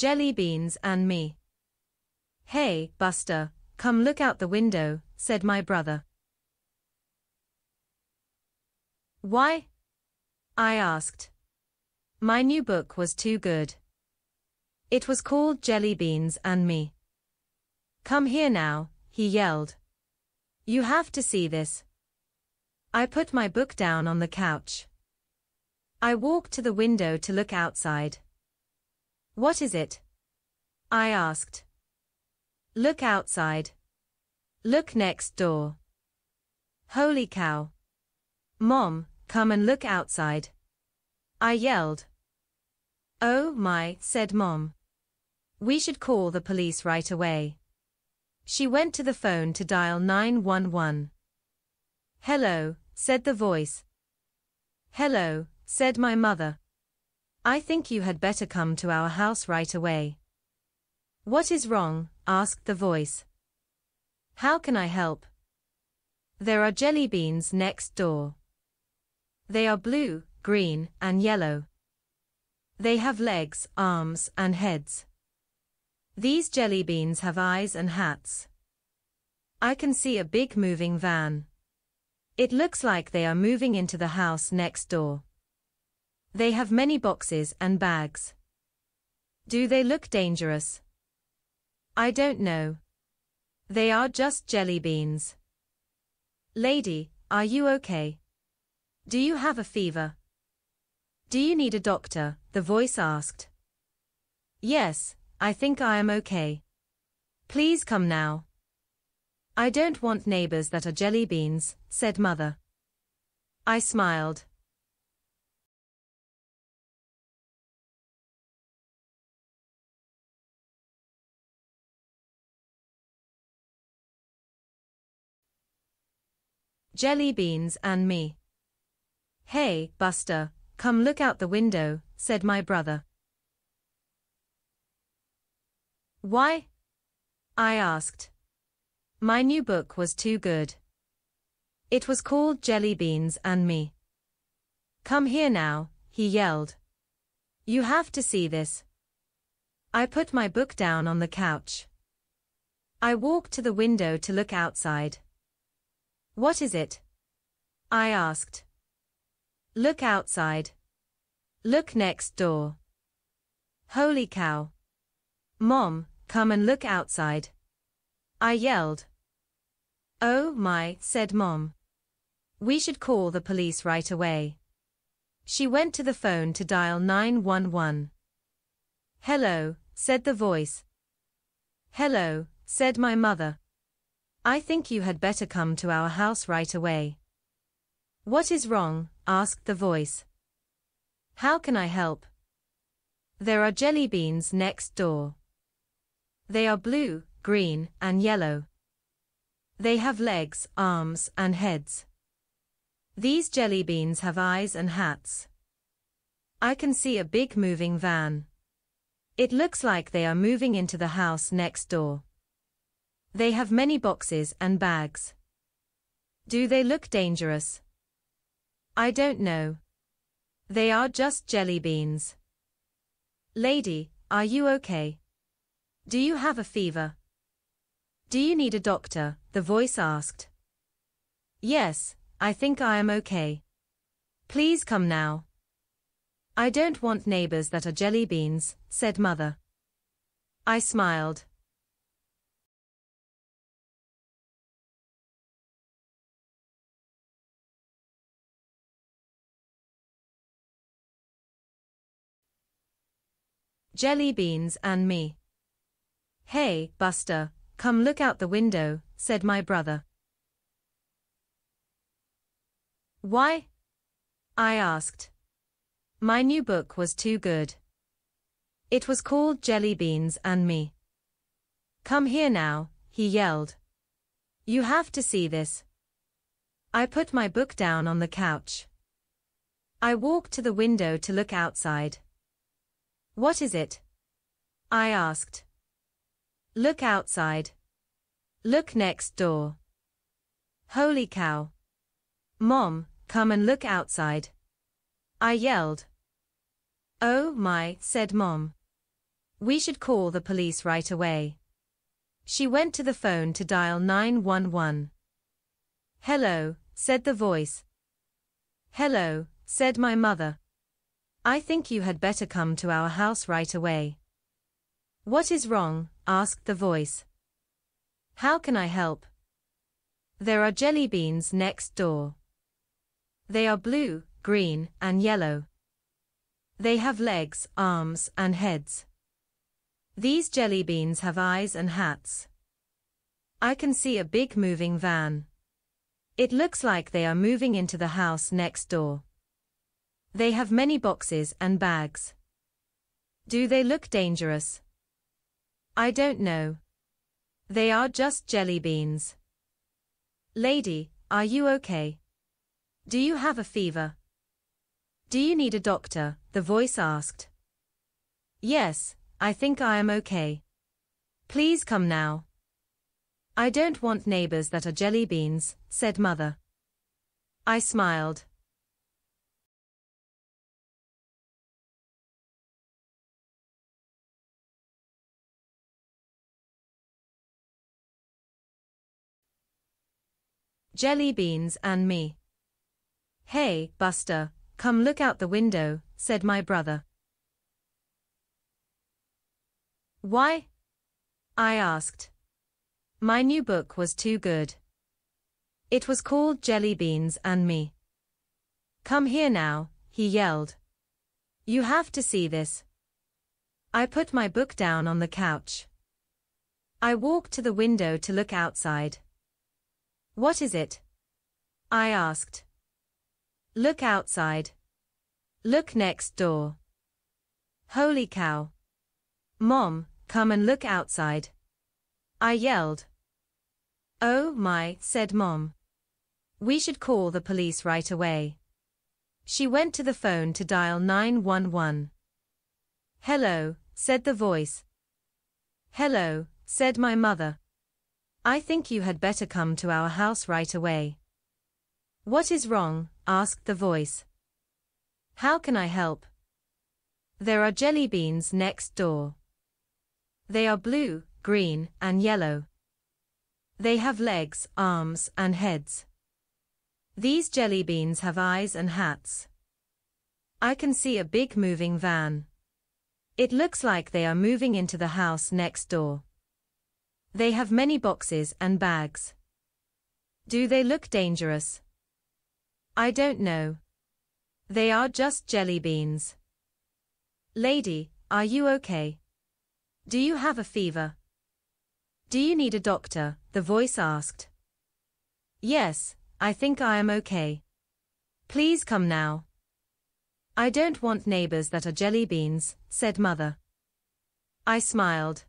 jelly beans and me. Hey, Buster, come look out the window, said my brother. Why? I asked. My new book was too good. It was called Jelly Beans and Me. Come here now, he yelled. You have to see this. I put my book down on the couch. I walked to the window to look outside. What is it? I asked. Look outside. Look next door. Holy cow. Mom, come and look outside. I yelled. Oh my, said Mom. We should call the police right away. She went to the phone to dial 911. Hello, said the voice. Hello, said my mother. I think you had better come to our house right away. What is wrong? asked the voice. How can I help? There are jelly beans next door. They are blue, green, and yellow. They have legs, arms, and heads. These jelly beans have eyes and hats. I can see a big moving van. It looks like they are moving into the house next door. They have many boxes and bags. Do they look dangerous? I don't know. They are just jelly beans. Lady, are you okay? Do you have a fever? Do you need a doctor? The voice asked. Yes, I think I am okay. Please come now. I don't want neighbors that are jelly beans, said mother. I smiled. Jelly Beans and me. Hey, Buster, come look out the window, said my brother. Why? I asked. My new book was too good. It was called Jelly Beans and Me. Come here now, he yelled. You have to see this. I put my book down on the couch. I walked to the window to look outside. What is it? I asked. Look outside. Look next door. Holy cow. Mom, come and look outside. I yelled. Oh my, said Mom. We should call the police right away. She went to the phone to dial 911. Hello, said the voice. Hello, said my mother. I think you had better come to our house right away. What is wrong? asked the voice. How can I help? There are jelly beans next door. They are blue, green, and yellow. They have legs, arms, and heads. These jelly beans have eyes and hats. I can see a big moving van. It looks like they are moving into the house next door. They have many boxes and bags. Do they look dangerous? I don't know. They are just jelly beans. Lady, are you okay? Do you have a fever? Do you need a doctor? The voice asked. Yes, I think I am okay. Please come now. I don't want neighbors that are jelly beans, said mother. I smiled. jelly beans and me. Hey, Buster, come look out the window, said my brother. Why? I asked. My new book was too good. It was called Jelly Beans and Me. Come here now, he yelled. You have to see this. I put my book down on the couch. I walked to the window to look outside. What is it? I asked. Look outside. Look next door. Holy cow. Mom, come and look outside. I yelled. Oh my, said Mom. We should call the police right away. She went to the phone to dial 911. Hello, said the voice. Hello, said my mother. I think you had better come to our house right away. What is wrong? asked the voice. How can I help? There are jelly beans next door. They are blue, green, and yellow. They have legs, arms, and heads. These jelly beans have eyes and hats. I can see a big moving van. It looks like they are moving into the house next door. They have many boxes and bags. Do they look dangerous? I don't know. They are just jelly beans. Lady, are you okay? Do you have a fever? Do you need a doctor? The voice asked. Yes, I think I am okay. Please come now. I don't want neighbors that are jelly beans, said mother. I smiled. jelly beans and me. Hey, Buster, come look out the window, said my brother. Why? I asked. My new book was too good. It was called Jelly Beans and Me. Come here now, he yelled. You have to see this. I put my book down on the couch. I walked to the window to look outside. What is it? I asked. Look outside. Look next door. Holy cow. Mom, come and look outside. I yelled. Oh my, said Mom. We should call the police right away. She went to the phone to dial 911. Hello, said the voice. Hello, said my mother. I think you had better come to our house right away. What is wrong? asked the voice. How can I help? There are jelly beans next door. They are blue, green, and yellow. They have legs, arms, and heads. These jelly beans have eyes and hats. I can see a big moving van. It looks like they are moving into the house next door. They have many boxes and bags. Do they look dangerous? I don't know. They are just jelly beans. Lady, are you okay? Do you have a fever? Do you need a doctor? The voice asked. Yes, I think I am okay. Please come now. I don't want neighbors that are jelly beans, said mother. I smiled.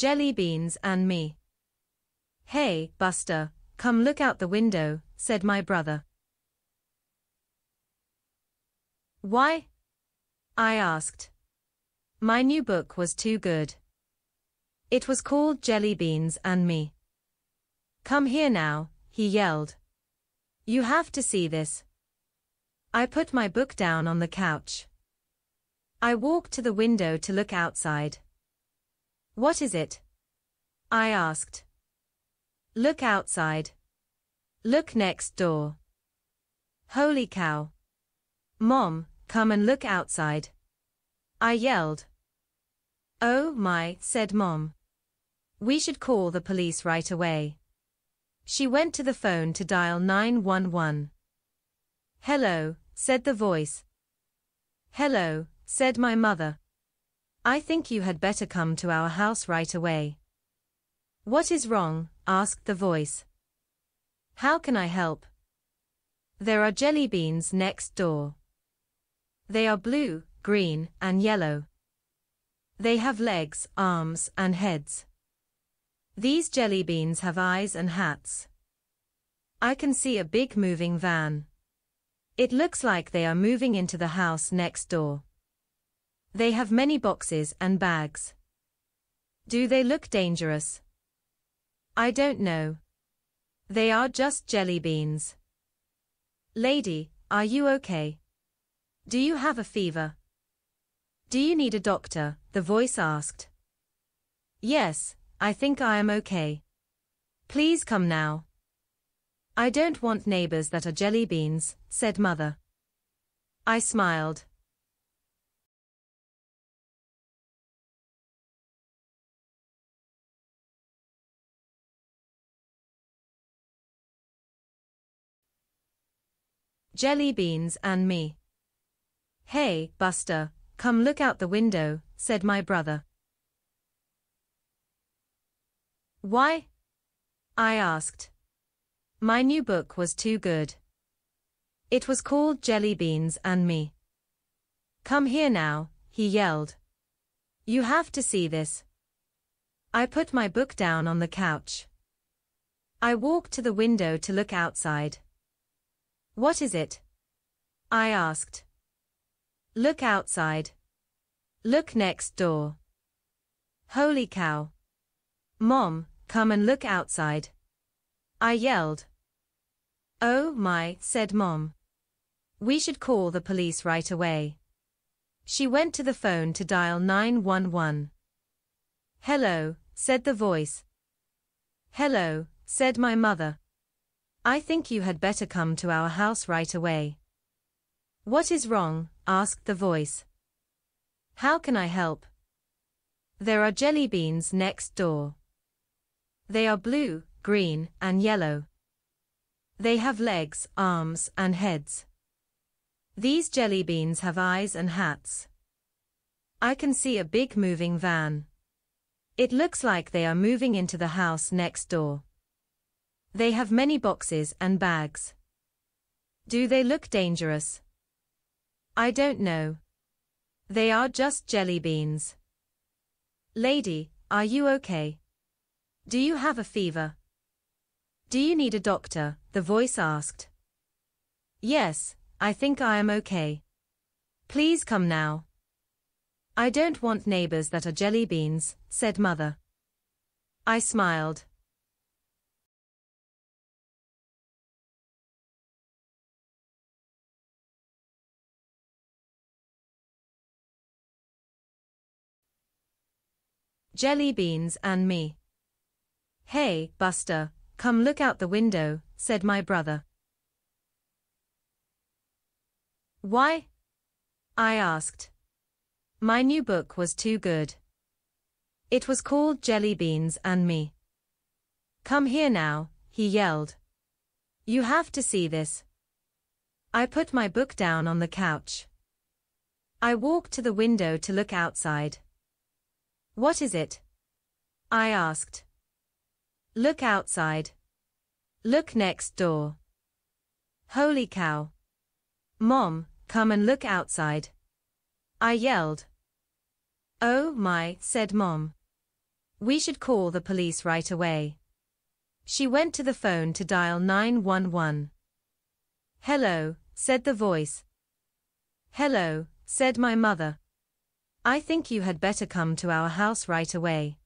jelly beans and me. Hey, Buster, come look out the window, said my brother. Why? I asked. My new book was too good. It was called Jelly Beans and Me. Come here now, he yelled. You have to see this. I put my book down on the couch. I walked to the window to look outside. What is it? I asked. Look outside. Look next door. Holy cow. Mom, come and look outside. I yelled. Oh my, said Mom. We should call the police right away. She went to the phone to dial 911. Hello, said the voice. Hello, said my mother. I think you had better come to our house right away. What is wrong? asked the voice. How can I help? There are jelly beans next door. They are blue, green, and yellow. They have legs, arms, and heads. These jelly beans have eyes and hats. I can see a big moving van. It looks like they are moving into the house next door. They have many boxes and bags. Do they look dangerous? I don't know. They are just jelly beans. Lady, are you okay? Do you have a fever? Do you need a doctor? The voice asked. Yes, I think I am okay. Please come now. I don't want neighbors that are jelly beans, said mother. I smiled. jelly beans and me. Hey, Buster, come look out the window, said my brother. Why? I asked. My new book was too good. It was called Jelly Beans and Me. Come here now, he yelled. You have to see this. I put my book down on the couch. I walked to the window to look outside. What is it? I asked. Look outside. Look next door. Holy cow. Mom, come and look outside. I yelled. Oh my, said Mom. We should call the police right away. She went to the phone to dial 911. Hello, said the voice. Hello, said my mother. I think you had better come to our house right away. What is wrong? asked the voice. How can I help? There are jelly beans next door. They are blue, green, and yellow. They have legs, arms, and heads. These jelly beans have eyes and hats. I can see a big moving van. It looks like they are moving into the house next door. They have many boxes and bags. Do they look dangerous? I don't know. They are just jelly beans. Lady, are you okay? Do you have a fever? Do you need a doctor? The voice asked. Yes, I think I am okay. Please come now. I don't want neighbors that are jelly beans, said mother. I smiled. jelly beans and me. Hey, Buster, come look out the window, said my brother. Why? I asked. My new book was too good. It was called Jelly Beans and Me. Come here now, he yelled. You have to see this. I put my book down on the couch. I walked to the window to look outside. What is it? I asked. Look outside. Look next door. Holy cow. Mom, come and look outside. I yelled. Oh my, said Mom. We should call the police right away. She went to the phone to dial 911. Hello, said the voice. Hello, said my mother. I think you had better come to our house right away.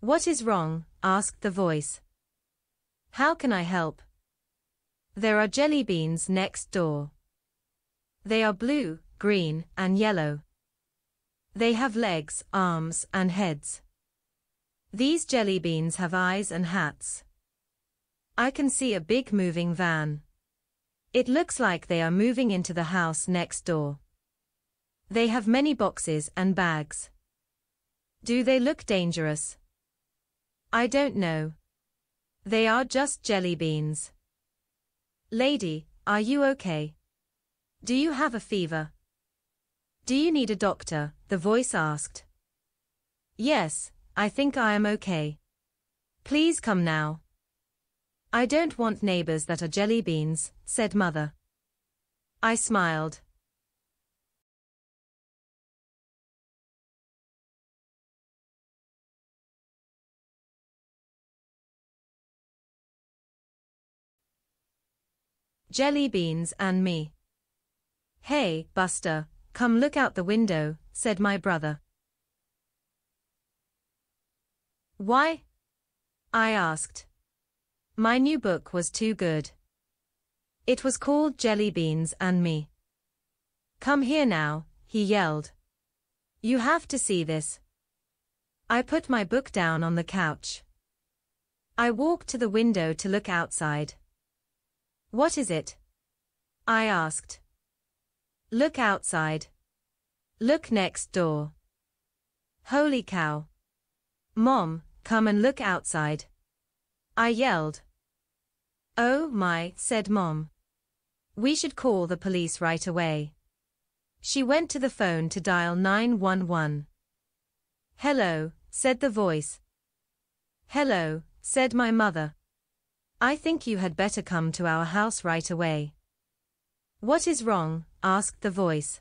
What is wrong? asked the voice. How can I help? There are jelly beans next door. They are blue, green, and yellow. They have legs, arms, and heads. These jelly beans have eyes and hats. I can see a big moving van. It looks like they are moving into the house next door. They have many boxes and bags. Do they look dangerous? I don't know. They are just jelly beans. Lady, are you okay? Do you have a fever? Do you need a doctor? The voice asked. Yes, I think I am okay. Please come now. I don't want neighbors that are jelly beans, said mother. I smiled. jelly beans and me. Hey, Buster, come look out the window, said my brother. Why? I asked. My new book was too good. It was called Jelly Beans and Me. Come here now, he yelled. You have to see this. I put my book down on the couch. I walked to the window to look outside. What is it? I asked. Look outside. Look next door. Holy cow. Mom, come and look outside. I yelled. Oh my, said Mom. We should call the police right away. She went to the phone to dial 911. Hello, said the voice. Hello, said my mother. I think you had better come to our house right away. What is wrong? asked the voice.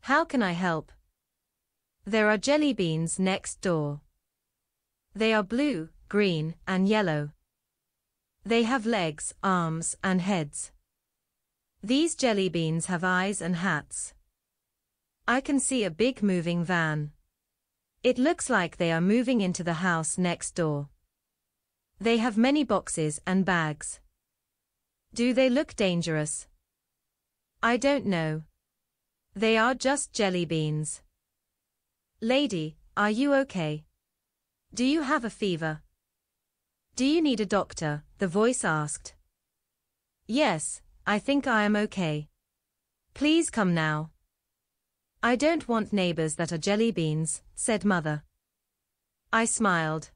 How can I help? There are jelly beans next door. They are blue, green, and yellow. They have legs, arms, and heads. These jelly beans have eyes and hats. I can see a big moving van. It looks like they are moving into the house next door. They have many boxes and bags. Do they look dangerous? I don't know. They are just jelly beans. Lady, are you okay? Do you have a fever? Do you need a doctor? The voice asked. Yes, I think I am okay. Please come now. I don't want neighbors that are jelly beans, said mother. I smiled.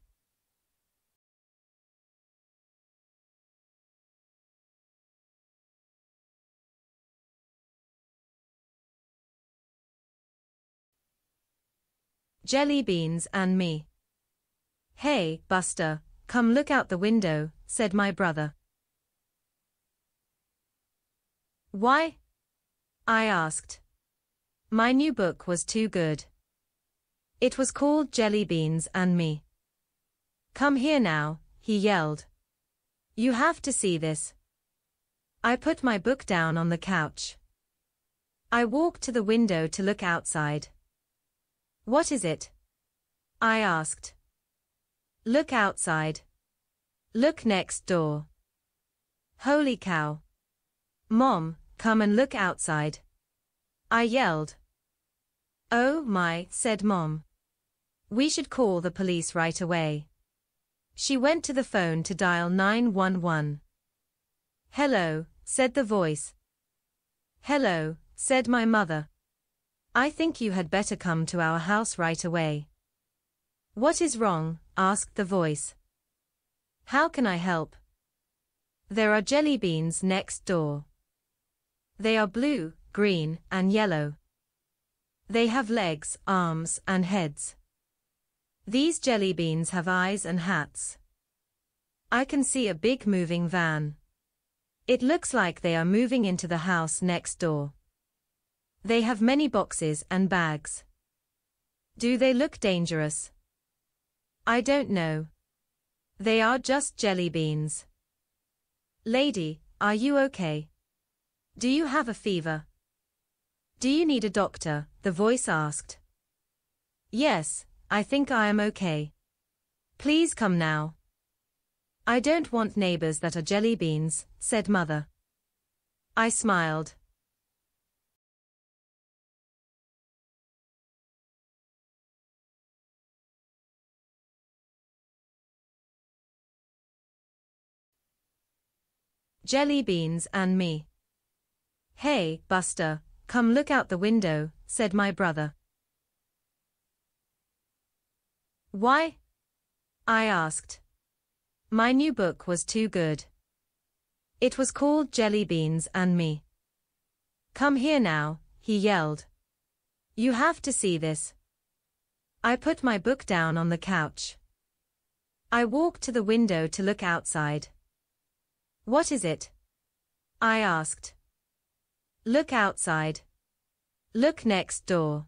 Jelly Beans and me. Hey, Buster, come look out the window, said my brother. Why? I asked. My new book was too good. It was called Jelly Beans and Me. Come here now, he yelled. You have to see this. I put my book down on the couch. I walked to the window to look outside. What is it? I asked. Look outside. Look next door. Holy cow. Mom, come and look outside. I yelled. Oh my, said Mom. We should call the police right away. She went to the phone to dial 911. Hello, said the voice. Hello, said my mother. I think you had better come to our house right away. What is wrong? asked the voice. How can I help? There are jelly beans next door. They are blue, green, and yellow. They have legs, arms, and heads. These jelly beans have eyes and hats. I can see a big moving van. It looks like they are moving into the house next door. They have many boxes and bags. Do they look dangerous? I don't know. They are just jelly beans. Lady, are you okay? Do you have a fever? Do you need a doctor? The voice asked. Yes, I think I am okay. Please come now. I don't want neighbors that are jelly beans, said mother. I smiled. jelly beans and me. Hey, Buster, come look out the window, said my brother. Why? I asked. My new book was too good. It was called Jelly Beans and Me. Come here now, he yelled. You have to see this. I put my book down on the couch. I walked to the window to look outside. What is it? I asked. Look outside. Look next door.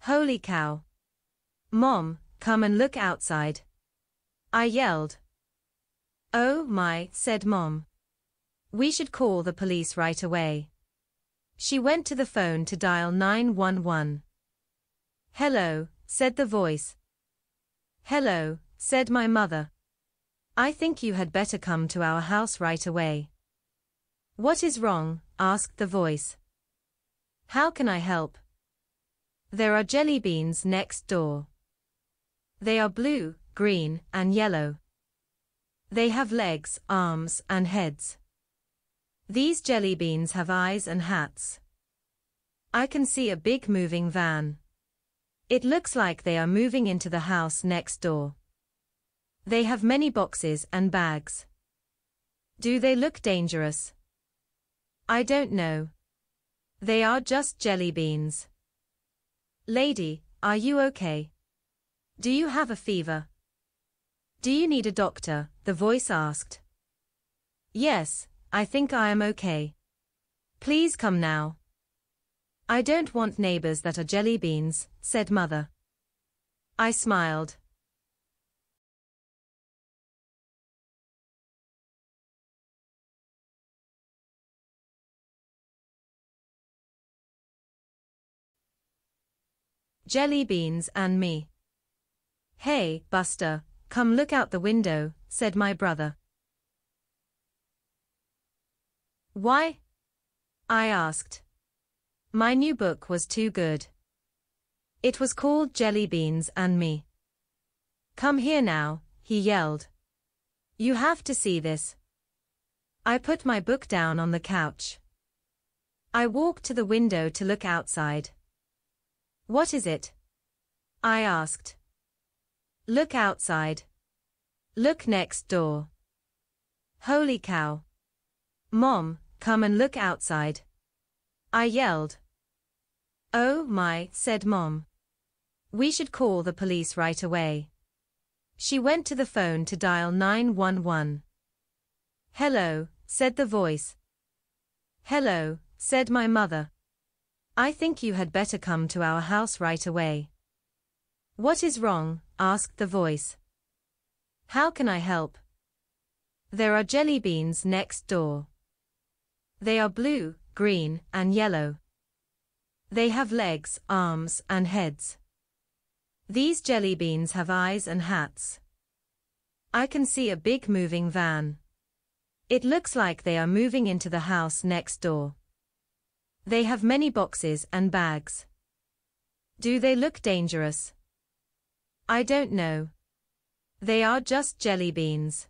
Holy cow. Mom, come and look outside. I yelled. Oh my, said Mom. We should call the police right away. She went to the phone to dial 911. Hello, said the voice. Hello, said my mother. I think you had better come to our house right away. What is wrong? asked the voice. How can I help? There are jelly beans next door. They are blue, green, and yellow. They have legs, arms, and heads. These jelly beans have eyes and hats. I can see a big moving van. It looks like they are moving into the house next door. They have many boxes and bags. Do they look dangerous? I don't know. They are just jelly beans. Lady, are you okay? Do you have a fever? Do you need a doctor? The voice asked. Yes, I think I am okay. Please come now. I don't want neighbors that are jelly beans, said mother. I smiled. jelly beans and me. Hey, Buster, come look out the window, said my brother. Why? I asked. My new book was too good. It was called Jelly Beans and Me. Come here now, he yelled. You have to see this. I put my book down on the couch. I walked to the window to look outside. What is it? I asked. Look outside. Look next door. Holy cow. Mom, come and look outside. I yelled. Oh my, said Mom. We should call the police right away. She went to the phone to dial 911. Hello, said the voice. Hello, said my mother. I think you had better come to our house right away. What is wrong? asked the voice. How can I help? There are jelly beans next door. They are blue, green, and yellow. They have legs, arms, and heads. These jelly beans have eyes and hats. I can see a big moving van. It looks like they are moving into the house next door. They have many boxes and bags. Do they look dangerous? I don't know. They are just jelly beans.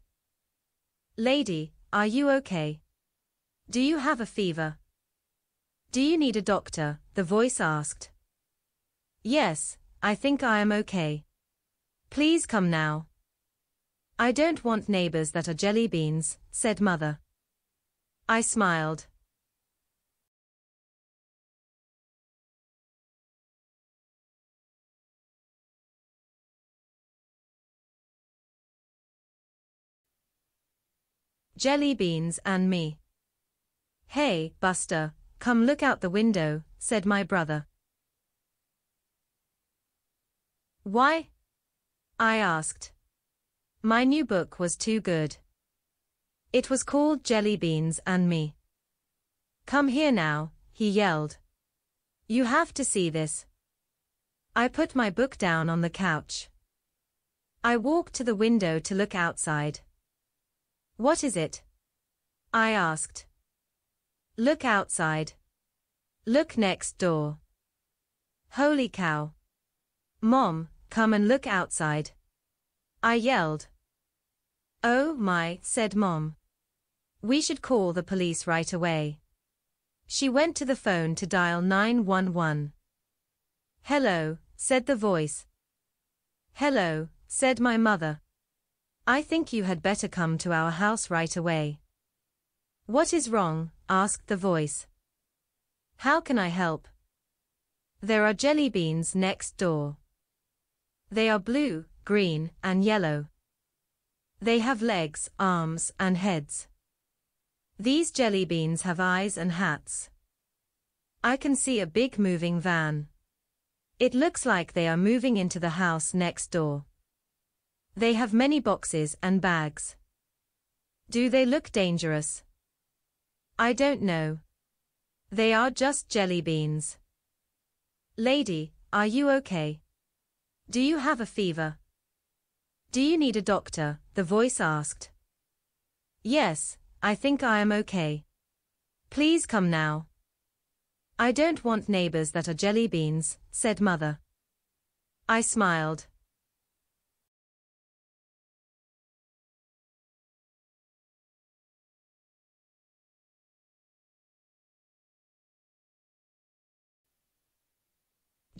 Lady, are you okay? Do you have a fever? Do you need a doctor? The voice asked. Yes, I think I am okay. Please come now. I don't want neighbors that are jelly beans, said mother. I smiled. jelly beans and me. Hey, Buster, come look out the window, said my brother. Why? I asked. My new book was too good. It was called Jelly Beans and Me. Come here now, he yelled. You have to see this. I put my book down on the couch. I walked to the window to look outside. What is it? I asked. Look outside. Look next door. Holy cow. Mom, come and look outside. I yelled. Oh my, said Mom. We should call the police right away. She went to the phone to dial 911. Hello, said the voice. Hello, said my mother. I think you had better come to our house right away. What is wrong? asked the voice. How can I help? There are jelly beans next door. They are blue, green, and yellow. They have legs, arms, and heads. These jelly beans have eyes and hats. I can see a big moving van. It looks like they are moving into the house next door. They have many boxes and bags. Do they look dangerous? I don't know. They are just jelly beans. Lady, are you okay? Do you have a fever? Do you need a doctor? The voice asked. Yes, I think I am okay. Please come now. I don't want neighbors that are jelly beans, said mother. I smiled.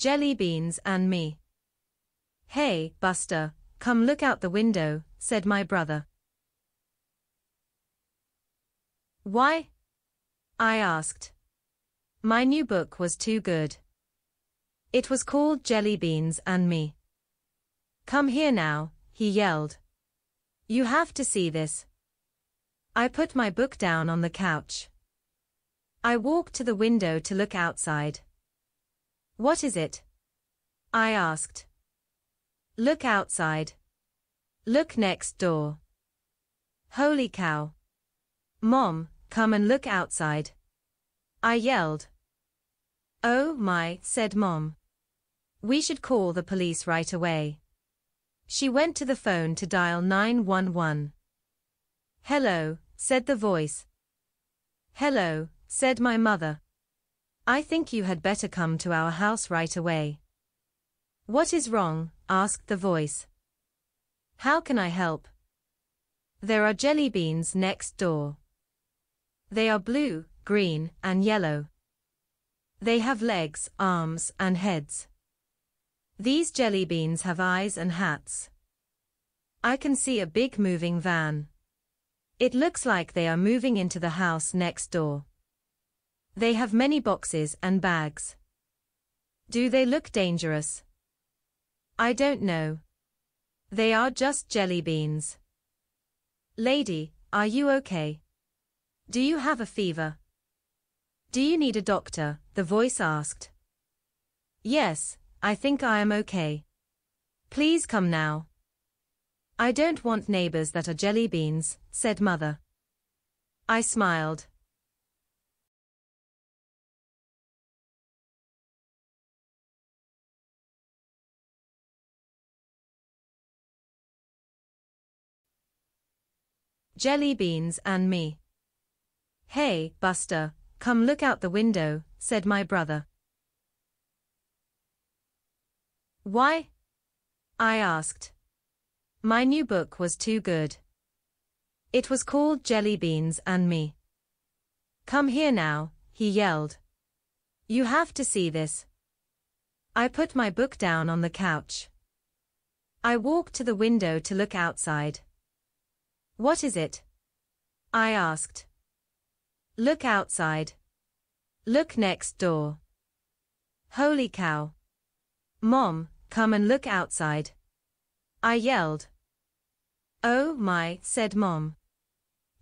jelly beans and me. Hey, Buster, come look out the window, said my brother. Why? I asked. My new book was too good. It was called Jelly Beans and Me. Come here now, he yelled. You have to see this. I put my book down on the couch. I walked to the window to look outside. What is it? I asked. Look outside. Look next door. Holy cow. Mom, come and look outside. I yelled. Oh my, said Mom. We should call the police right away. She went to the phone to dial 911. Hello, said the voice. Hello, said my mother. I think you had better come to our house right away. What is wrong? asked the voice. How can I help? There are jelly beans next door. They are blue, green, and yellow. They have legs, arms, and heads. These jelly beans have eyes and hats. I can see a big moving van. It looks like they are moving into the house next door. They have many boxes and bags. Do they look dangerous? I don't know. They are just jelly beans. Lady, are you okay? Do you have a fever? Do you need a doctor? The voice asked. Yes, I think I am okay. Please come now. I don't want neighbors that are jelly beans, said mother. I smiled. Jelly Beans and me. Hey, Buster, come look out the window, said my brother. Why? I asked. My new book was too good. It was called Jelly Beans and Me. Come here now, he yelled. You have to see this. I put my book down on the couch. I walked to the window to look outside. What is it? I asked. Look outside. Look next door. Holy cow. Mom, come and look outside. I yelled. Oh my, said Mom.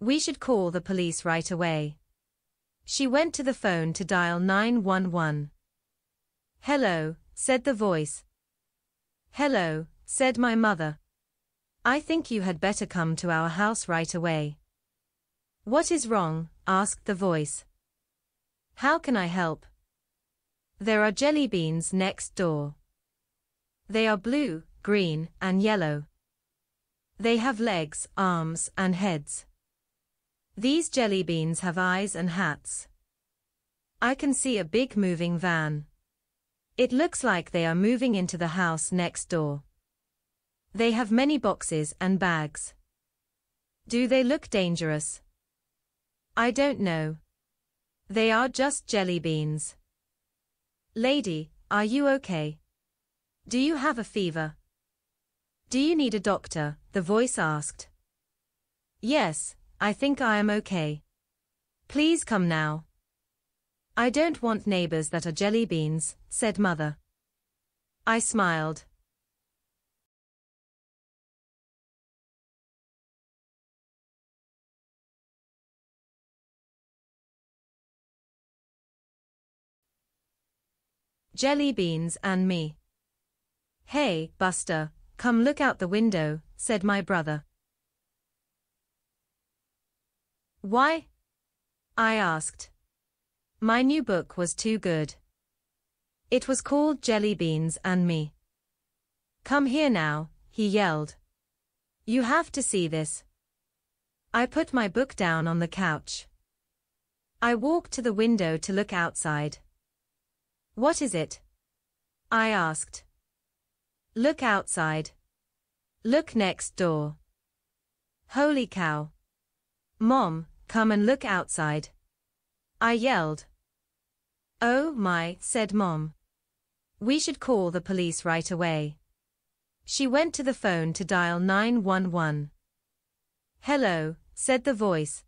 We should call the police right away. She went to the phone to dial 911. Hello, said the voice. Hello, said my mother. I think you had better come to our house right away. What is wrong? asked the voice. How can I help? There are jelly beans next door. They are blue, green, and yellow. They have legs, arms, and heads. These jelly beans have eyes and hats. I can see a big moving van. It looks like they are moving into the house next door. They have many boxes and bags. Do they look dangerous? I don't know. They are just jelly beans. Lady, are you okay? Do you have a fever? Do you need a doctor? The voice asked. Yes, I think I am okay. Please come now. I don't want neighbors that are jelly beans, said mother. I smiled. jelly beans and me. Hey, Buster, come look out the window, said my brother. Why? I asked. My new book was too good. It was called Jelly Beans and Me. Come here now, he yelled. You have to see this. I put my book down on the couch. I walked to the window to look outside. What is it? I asked. Look outside. Look next door. Holy cow. Mom, come and look outside. I yelled. Oh my, said Mom. We should call the police right away. She went to the phone to dial 911. Hello, said the voice.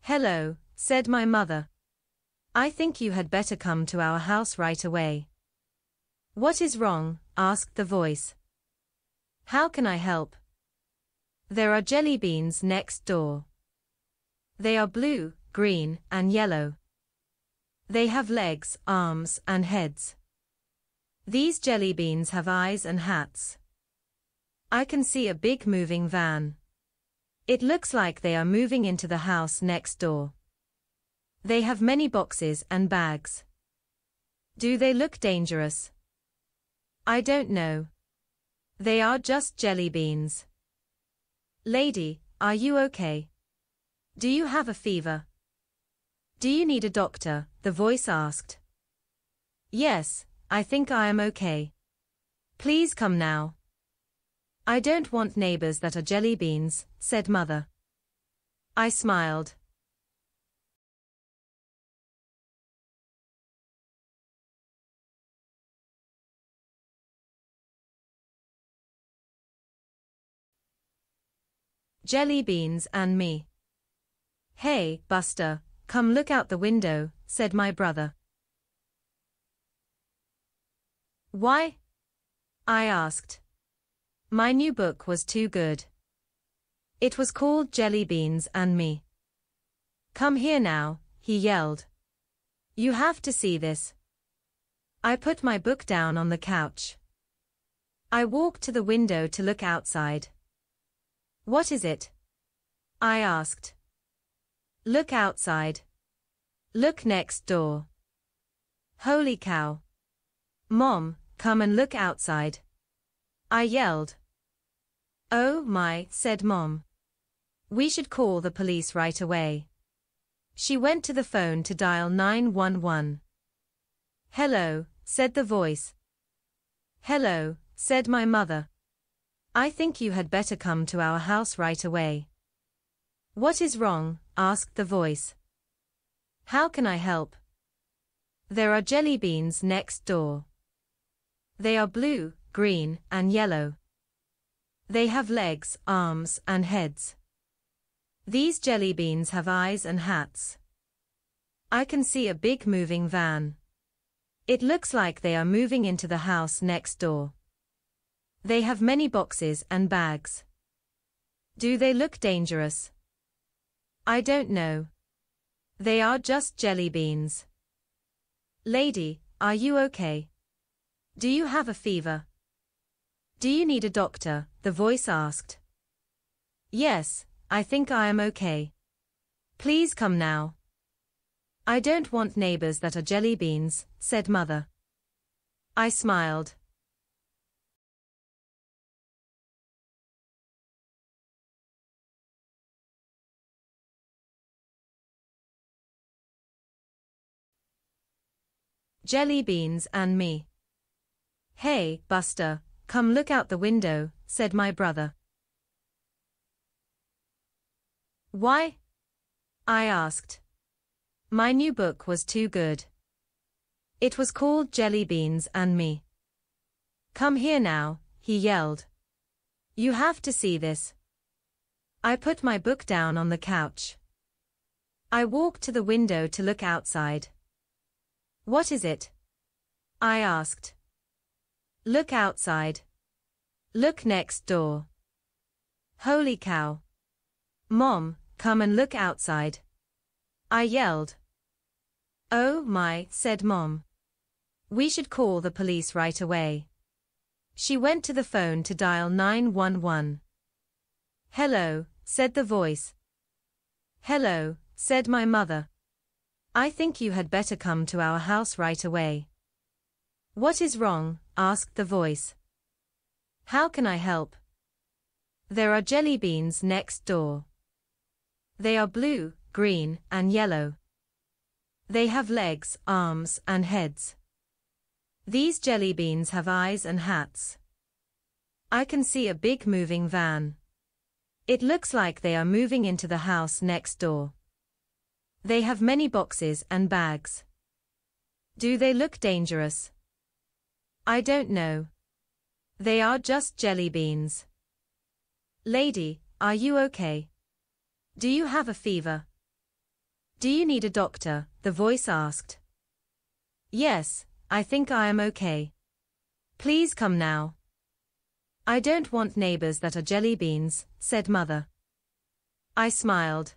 Hello, said my mother. I think you had better come to our house right away. What is wrong? asked the voice. How can I help? There are jelly beans next door. They are blue, green, and yellow. They have legs, arms, and heads. These jelly beans have eyes and hats. I can see a big moving van. It looks like they are moving into the house next door. They have many boxes and bags. Do they look dangerous? I don't know. They are just jelly beans. Lady, are you okay? Do you have a fever? Do you need a doctor? The voice asked. Yes, I think I am okay. Please come now. I don't want neighbors that are jelly beans, said mother. I smiled. jelly beans and me. Hey, Buster, come look out the window, said my brother. Why? I asked. My new book was too good. It was called Jelly Beans and Me. Come here now, he yelled. You have to see this. I put my book down on the couch. I walked to the window to look outside. What is it? I asked. Look outside. Look next door. Holy cow. Mom, come and look outside. I yelled. Oh my, said Mom. We should call the police right away. She went to the phone to dial 911. Hello, said the voice. Hello, said my mother. I think you had better come to our house right away. What is wrong? asked the voice. How can I help? There are jelly beans next door. They are blue, green, and yellow. They have legs, arms, and heads. These jelly beans have eyes and hats. I can see a big moving van. It looks like they are moving into the house next door. They have many boxes and bags. Do they look dangerous? I don't know. They are just jelly beans. Lady, are you okay? Do you have a fever? Do you need a doctor? The voice asked. Yes, I think I am okay. Please come now. I don't want neighbors that are jelly beans, said mother. I smiled. jelly beans and me. Hey, Buster, come look out the window, said my brother. Why? I asked. My new book was too good. It was called Jelly Beans and Me. Come here now, he yelled. You have to see this. I put my book down on the couch. I walked to the window to look outside. What is it? I asked. Look outside. Look next door. Holy cow. Mom, come and look outside. I yelled. Oh my, said Mom. We should call the police right away. She went to the phone to dial 911. Hello, said the voice. Hello, said my mother. I think you had better come to our house right away. What is wrong? asked the voice. How can I help? There are jelly beans next door. They are blue, green, and yellow. They have legs, arms, and heads. These jelly beans have eyes and hats. I can see a big moving van. It looks like they are moving into the house next door. They have many boxes and bags. Do they look dangerous? I don't know. They are just jelly beans. Lady, are you okay? Do you have a fever? Do you need a doctor? The voice asked. Yes, I think I am okay. Please come now. I don't want neighbors that are jelly beans, said mother. I smiled.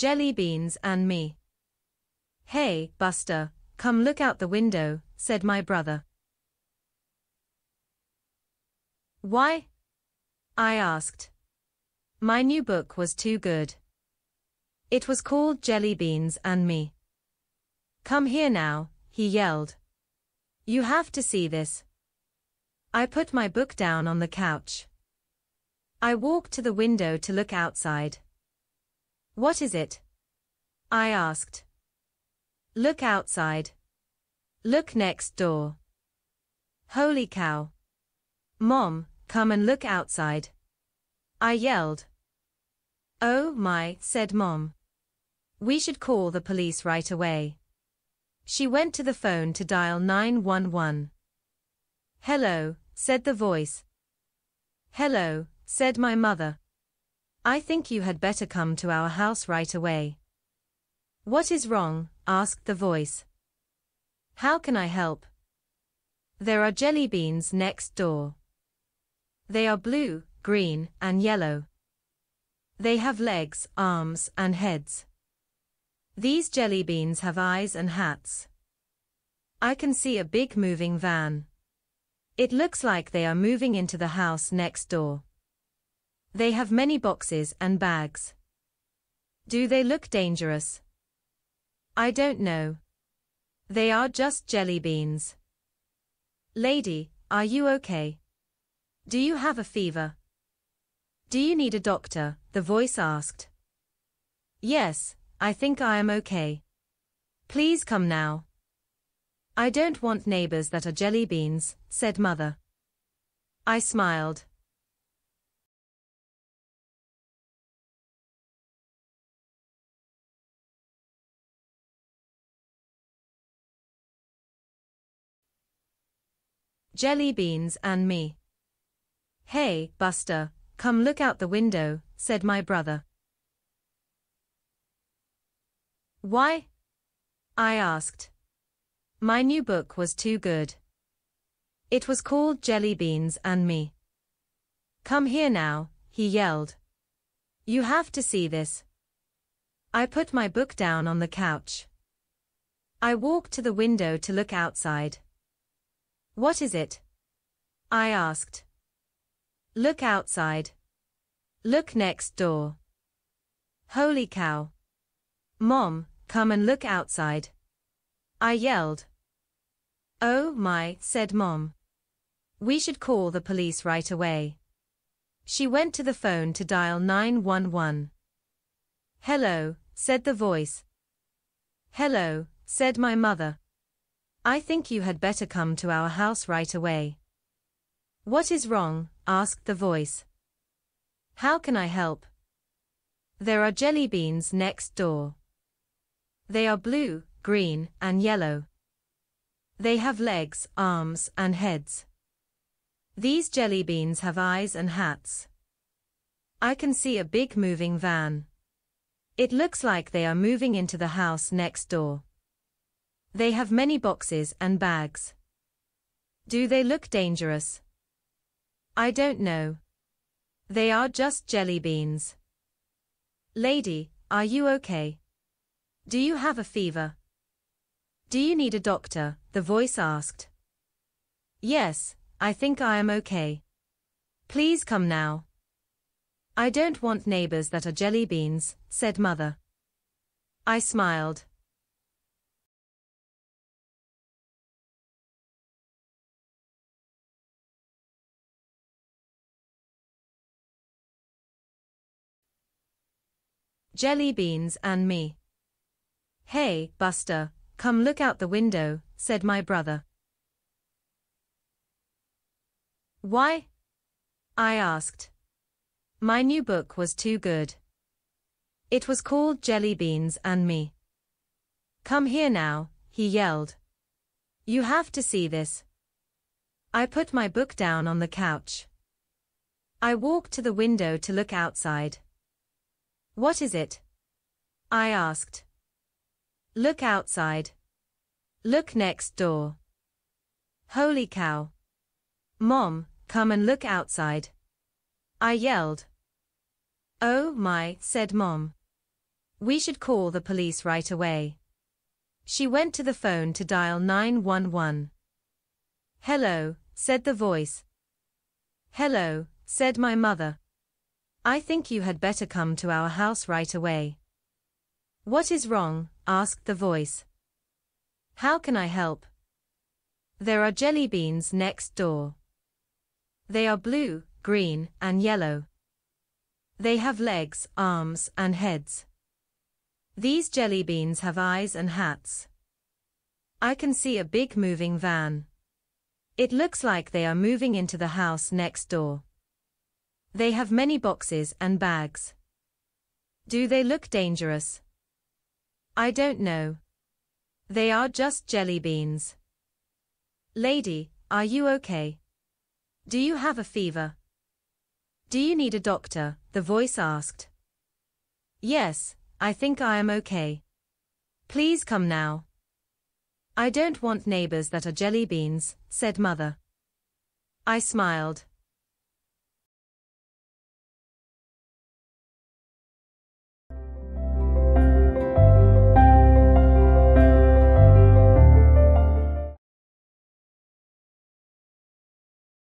jelly beans and me. Hey, Buster, come look out the window, said my brother. Why? I asked. My new book was too good. It was called Jelly Beans and Me. Come here now, he yelled. You have to see this. I put my book down on the couch. I walked to the window to look outside. What is it? I asked. Look outside. Look next door. Holy cow. Mom, come and look outside. I yelled. Oh my, said Mom. We should call the police right away. She went to the phone to dial 911. Hello, said the voice. Hello, said my mother. I think you had better come to our house right away. What is wrong? asked the voice. How can I help? There are jelly beans next door. They are blue, green, and yellow. They have legs, arms, and heads. These jelly beans have eyes and hats. I can see a big moving van. It looks like they are moving into the house next door. They have many boxes and bags. Do they look dangerous? I don't know. They are just jelly beans. Lady, are you okay? Do you have a fever? Do you need a doctor? The voice asked. Yes, I think I am okay. Please come now. I don't want neighbors that are jelly beans, said mother. I smiled. jelly beans and me. Hey, Buster, come look out the window, said my brother. Why? I asked. My new book was too good. It was called Jelly Beans and Me. Come here now, he yelled. You have to see this. I put my book down on the couch. I walked to the window to look outside. What is it? I asked. Look outside. Look next door. Holy cow. Mom, come and look outside. I yelled. Oh my, said Mom. We should call the police right away. She went to the phone to dial 911. Hello, said the voice. Hello, said my mother. I think you had better come to our house right away. What is wrong? asked the voice. How can I help? There are jelly beans next door. They are blue, green, and yellow. They have legs, arms, and heads. These jelly beans have eyes and hats. I can see a big moving van. It looks like they are moving into the house next door. They have many boxes and bags. Do they look dangerous? I don't know. They are just jelly beans. Lady, are you okay? Do you have a fever? Do you need a doctor? The voice asked. Yes, I think I am okay. Please come now. I don't want neighbors that are jelly beans, said mother. I smiled. jelly beans and me. Hey, Buster, come look out the window, said my brother. Why? I asked. My new book was too good. It was called Jelly Beans and Me. Come here now, he yelled. You have to see this. I put my book down on the couch. I walked to the window to look outside. What is it? I asked. Look outside. Look next door. Holy cow. Mom, come and look outside. I yelled. Oh my, said Mom. We should call the police right away. She went to the phone to dial 911. Hello, said the voice. Hello, said my mother. I think you had better come to our house right away. What is wrong? asked the voice. How can I help? There are jelly beans next door. They are blue, green, and yellow. They have legs, arms, and heads. These jelly beans have eyes and hats. I can see a big moving van. It looks like they are moving into the house next door. They have many boxes and bags. Do they look dangerous? I don't know. They are just jelly beans. Lady, are you okay? Do you have a fever? Do you need a doctor? The voice asked. Yes, I think I am okay. Please come now. I don't want neighbors that are jelly beans, said mother. I smiled.